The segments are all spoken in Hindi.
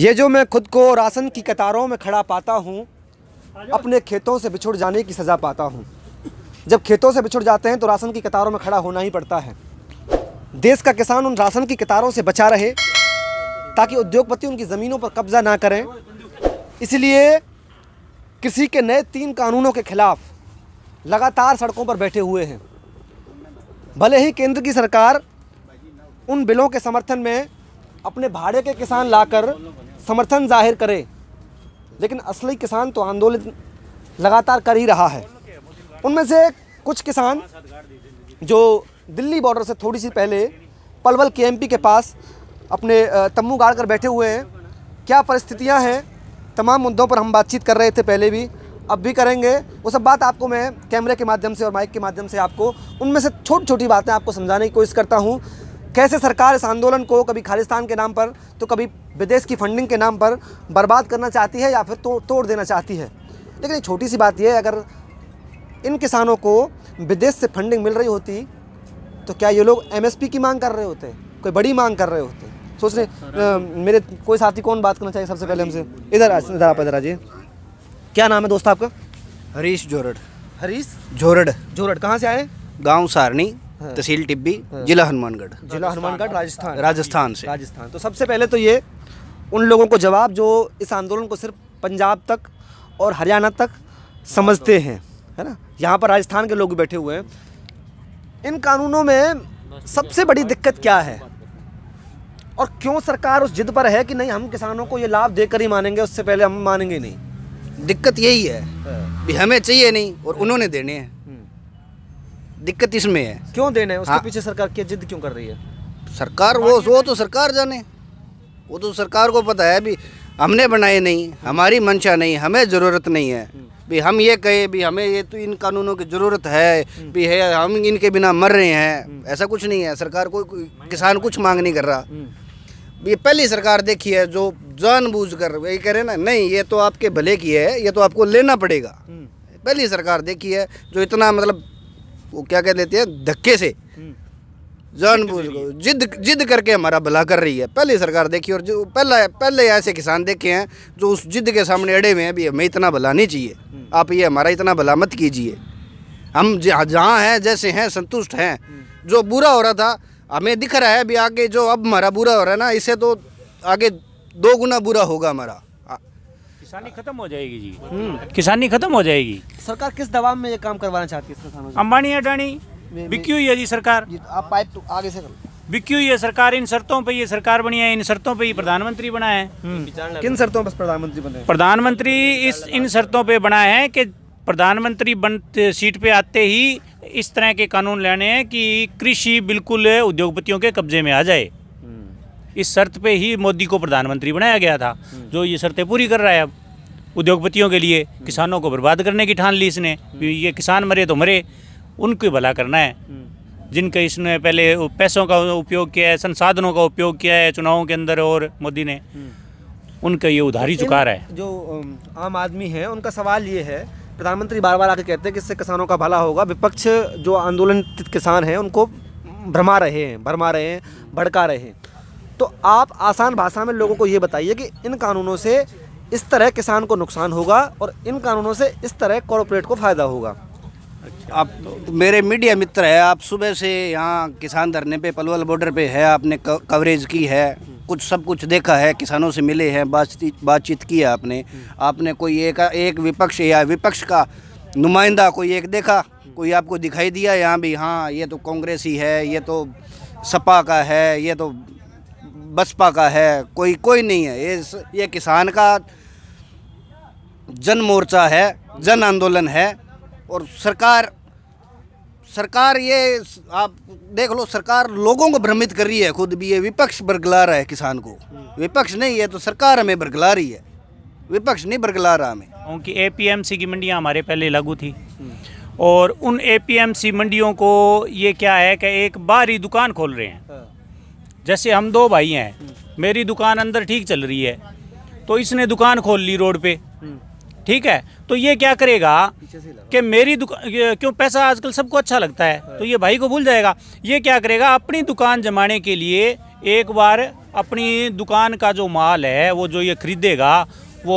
ये जो मैं खुद को राशन की कतारों में खड़ा पाता हूँ अपने खेतों से बिछुड़ जाने की सज़ा पाता हूँ जब खेतों से बिछुड़ जाते हैं तो राशन की कतारों में खड़ा होना ही पड़ता है देश का किसान उन राशन की कतारों से बचा रहे ताकि उद्योगपति उनकी ज़मीनों पर कब्ज़ा ना करें इसलिए कृषि के नए तीन कानूनों के खिलाफ लगातार सड़कों पर बैठे हुए हैं भले ही केंद्र की सरकार उन बिलों के समर्थन में अपने भाड़े के किसान लाकर समर्थन जाहिर करे लेकिन असली किसान तो आंदोलन लगातार कर ही रहा है उनमें से कुछ किसान जो दिल्ली बॉर्डर से थोड़ी सी पहले पलवल केएमपी के पास अपने तम्बू गाड़ कर बैठे हुए हैं क्या परिस्थितियां हैं तमाम मुद्दों पर हम बातचीत कर रहे थे पहले भी अब भी करेंगे वो सब बात आपको मैं कैमरे के माध्यम से और माइक के माध्यम से आपको उनमें से छोटी छोटी बातें आपको समझाने की कोशिश करता हूँ कैसे सरकार इस आंदोलन को कभी खालिस्तान के नाम पर तो कभी विदेश की फंडिंग के नाम पर बर्बाद करना चाहती है या फिर तो, तोड़ देना चाहती है लेकिन एक छोटी सी बात यह अगर इन किसानों को विदेश से फंडिंग मिल रही होती तो क्या ये लोग एमएसपी की मांग कर रहे होते कोई बड़ी मांग कर रहे होते सोच रहे मेरे कोई साथी कौन बात करना चाहिए सबसे पहले हमसे इधर इधर आप इधर आजिए क्या नाम है दोस्त आपका हरीश जोरड हरीश जोरड जोरड कहाँ से आए गाँव सारणी हाँ। तहसील टिब्बी हाँ। जिला हनुमानगढ़ जिला हनुमानगढ़ राजस्थान राजस्थान से राजस्थान तो सबसे पहले तो ये उन लोगों को जवाब जो इस आंदोलन को सिर्फ पंजाब तक और हरियाणा तक समझते हैं है ना यहाँ पर राजस्थान के लोग बैठे हुए हैं इन कानूनों में सबसे बड़ी दिक्कत क्या है और क्यों सरकार उस जिद पर है कि नहीं हम किसानों को ये लाभ देकर ही मानेंगे उससे पहले हम मानेंगे नहीं दिक्कत यही है भी हाँ। हमें चाहिए नहीं और उन्होंने देने हैं दिक्कत इसमें है क्यों देने उसके हाँ। पीछे सरकार क्या जिद क्यों कर रही है सरकार वो वो तो सरकार जाने वो तो सरकार को पता है भी हमने बनाए नहीं हमारी मंशा नहीं हमें ज़रूरत नहीं है हम्म। भी हम ये कहे भी हमें ये तो इन कानूनों की ज़रूरत है हम्म। भी है हम इनके बिना मर रहे हैं हम्म। ऐसा कुछ नहीं है सरकार को किसान कुछ मांग नहीं कर रहा ये पहली सरकार देखी है जो जानबूझ कर ये कह रहे ना नहीं ये तो आपके भले की है ये तो आपको लेना पड़ेगा पहली सरकार देखी है जो इतना मतलब वो क्या कह देते हैं धक्के से हम्म। जान जानबूझ जिद जिद करके हमारा भला कर रही है पहली सरकार देखी और जो पहला पहले ऐसे किसान देखे हैं जो उस जिद के सामने अड़े हुए हैं भी हमें इतना भला नहीं चाहिए हम्म। आप ये हमारा इतना भला मत कीजिए हम जहाँ हैं जैसे हैं संतुष्ट हैं हम्म। जो बुरा हो रहा था हमें दिख रहा है अभी आगे जो अब हमारा बुरा हो रहा है ना इससे तो आगे दो गुना बुरा होगा हमारा किसानी खत्म हो जाएगी जी हम्म। किसानी खत्म हो जाएगी सरकार किस दबाव में ये काम करवाना चाहती है अम्बानी अडानी बिकी हुई है जी सरकार तो आप पाइप तो आगे से बिकी हुई है सरकार इन शर्तों पे ये सरकार बनी है इन शर्तों पे ये प्रधानमंत्री बना है हम्म। किन शर्तों पर प्रधानमंत्री बने प्रधानमंत्री इस इन शर्तों पे बना है कि प्रधानमंत्री बन सीट पे आते ही इस तरह के कानून लेने हैं कि कृषि बिल्कुल उद्योगपतियों के कब्जे में आ जाए हम्म। इस शर्त पे ही मोदी को प्रधानमंत्री बनाया गया था जो ये शर्तें पूरी कर रहा है अब उद्योगपतियों के लिए हम्म। किसानों को बर्बाद करने की ठान ली इसने हम्म। ये किसान मरे तो मरे उनको भला करना है हम्म। जिनके इसने पहले पैसों का उपयोग किया है संसाधनों का उपयोग किया है चुनावों के अंदर और मोदी ने उनका ये उधारी चुका रहा है जो आम आदमी है उनका सवाल ये है प्रधानमंत्री बार बार आके कहते हैं कि इससे किसानों का भला होगा विपक्ष जो आंदोलन किसान हैं उनको भ्रमा रहे हैं भरमा रहे हैं भड़का रहे हैं तो आप आसान भाषा में लोगों को ये बताइए कि इन कानूनों से इस तरह किसान को नुकसान होगा और इन कानूनों से इस तरह कॉरपोरेट को फ़ायदा होगा अच्छा। आप तो मेरे मीडिया मित्र है आप सुबह से यहाँ किसान धरने पे पलवल बॉर्डर पे है आपने कवरेज की है कुछ सब कुछ देखा है किसानों से मिले हैं बातचीत बातचीत की है आपने आपने कोई एक एक विपक्ष या विपक्ष का नुमाइंदा कोई एक देखा कोई आपको दिखाई दिया यहाँ भी हाँ ये तो कांग्रेस ही है ये तो सपा का है ये तो बसपा का है कोई कोई नहीं है ये ये किसान का जन मोर्चा है जन आंदोलन है और सरकार सरकार ये आप देख लो सरकार लोगों को भ्रमित कर रही है खुद भी ये विपक्ष बरगला रहा है किसान को विपक्ष नहीं है तो सरकार हमें बरगला रही है विपक्ष नहीं बरगला रहा हमें क्योंकि एपीएमसी की मंडियाँ हमारे पहले लागू थी और उन एपीएमसी मंडियों को ये क्या है कि एक बाहरी दुकान खोल रहे हैं जैसे हम दो भाई हैं मेरी दुकान अंदर ठीक चल रही है तो इसने दुकान खोल ली रोड पे ठीक है तो ये क्या करेगा कि मेरी दुकान क्यों पैसा आजकल सबको अच्छा लगता है तो ये भाई को भूल जाएगा ये क्या करेगा अपनी दुकान जमाने के लिए एक बार अपनी दुकान का जो माल है वो जो ये खरीदेगा वो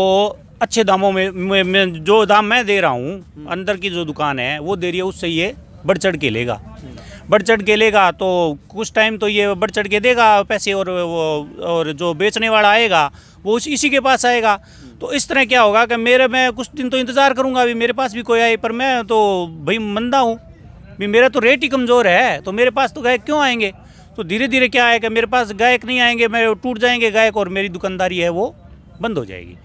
अच्छे दामों में, में, में जो दाम मैं दे रहा हूँ हम्म। अंदर की जो दुकान है वो दे रही है उससे ये बढ़ चढ़ के लेगा बढ़ चढ़ के लेगा तो कुछ टाइम तो ये बढ़ चढ़ के देगा पैसे और वो और जो बेचने वाला आएगा वो इसी के पास आएगा तो इस तरह क्या होगा कि मेरे मैं कुछ दिन तो इंतज़ार करूँगा अभी मेरे पास भी कोई आए पर मैं तो भाई मंदा हूँ भी मेरा तो रेट ही कमज़ोर है तो मेरे पास तो गायक क्यों आएंगे तो धीरे धीरे क्या आएगा मेरे पास गायक नहीं आएंगे मैं टूट जाएंगे गायक और मेरी दुकानदारी है वो बंद हो जाएगी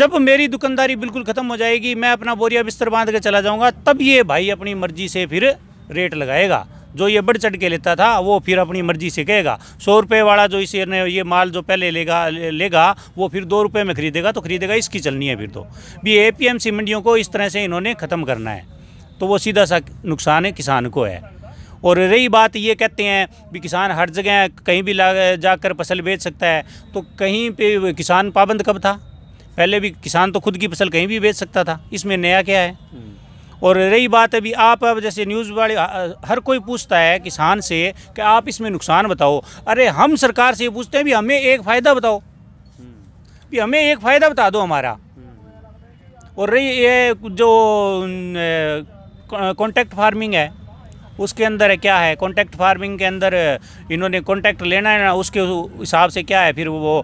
जब मेरी दुकानदारी बिल्कुल ख़त्म हो जाएगी मैं अपना बोरिया बिस्तर बांध के चला जाऊँगा तब ये भाई अपनी मर्ज़ी से फिर रेट लगाएगा जो ये बढ़ चढ़ के लेता था वो फिर अपनी मर्जी से कहेगा सौ रुपये वाला जो इस ने ये माल जो पहले लेगा लेगा वो फिर दो रुपये में खरीदेगा तो खरीदेगा इसकी चलनी है फिर तो भी एपीएमसी मंडियों को इस तरह से इन्होंने ख़त्म करना है तो वो सीधा सा नुकसान है किसान को है और रही बात ये कहते हैं भी किसान हर जगह कहीं भी ला जाकर फसल बेच सकता है तो कहीं पे किसान पाबंद कब था पहले भी किसान तो खुद की फसल कहीं भी बेच सकता था इसमें नया क्या है और रही बात अभी आप अब जैसे न्यूज़ वाले हर कोई पूछता है किसान से कि आप इसमें नुकसान बताओ अरे हम सरकार से पूछते हैं भी हमें एक फ़ायदा बताओ भी हमें एक फ़ायदा बता दो हमारा और रही ये जो कॉन्ट्रैक्ट फार्मिंग है उसके अंदर क्या है कॉन्ट्रैक्ट फार्मिंग के अंदर इन्होंने कॉन्ट्रैक्ट लेना है ना उसके हिसाब से क्या है फिर वो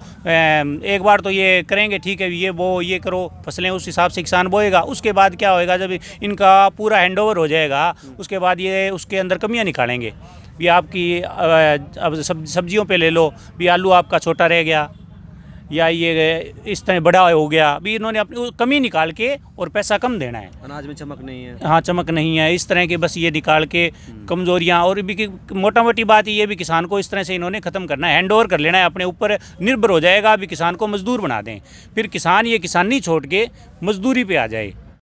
एक बार तो ये करेंगे ठीक है ये वो ये करो फसलें उस हिसाब से किसान बोएगा उसके बाद क्या होएगा जब इनका पूरा हैंड हो जाएगा उसके बाद ये उसके अंदर कमियाँ निकालेंगे भी आपकी अब सब्जियों पे ले लो भी आलू आपका छोटा रह गया या ये इस तरह बड़ा हो गया अभी इन्होंने अपनी कमी निकाल के और पैसा कम देना है अनाज में चमक नहीं है हाँ चमक नहीं है इस तरह के बस ये निकाल के हम्म। कमजोरियाँ और भी मोटा मोटी बात ये भी किसान को इस तरह से इन्होंने ख़त्म करना है हैंड ओवर कर लेना है अपने ऊपर निर्भर हो जाएगा अभी किसान को मजदूर बना दें फिर किसान ये किसानी छोड़ के मजदूरी पर आ जाए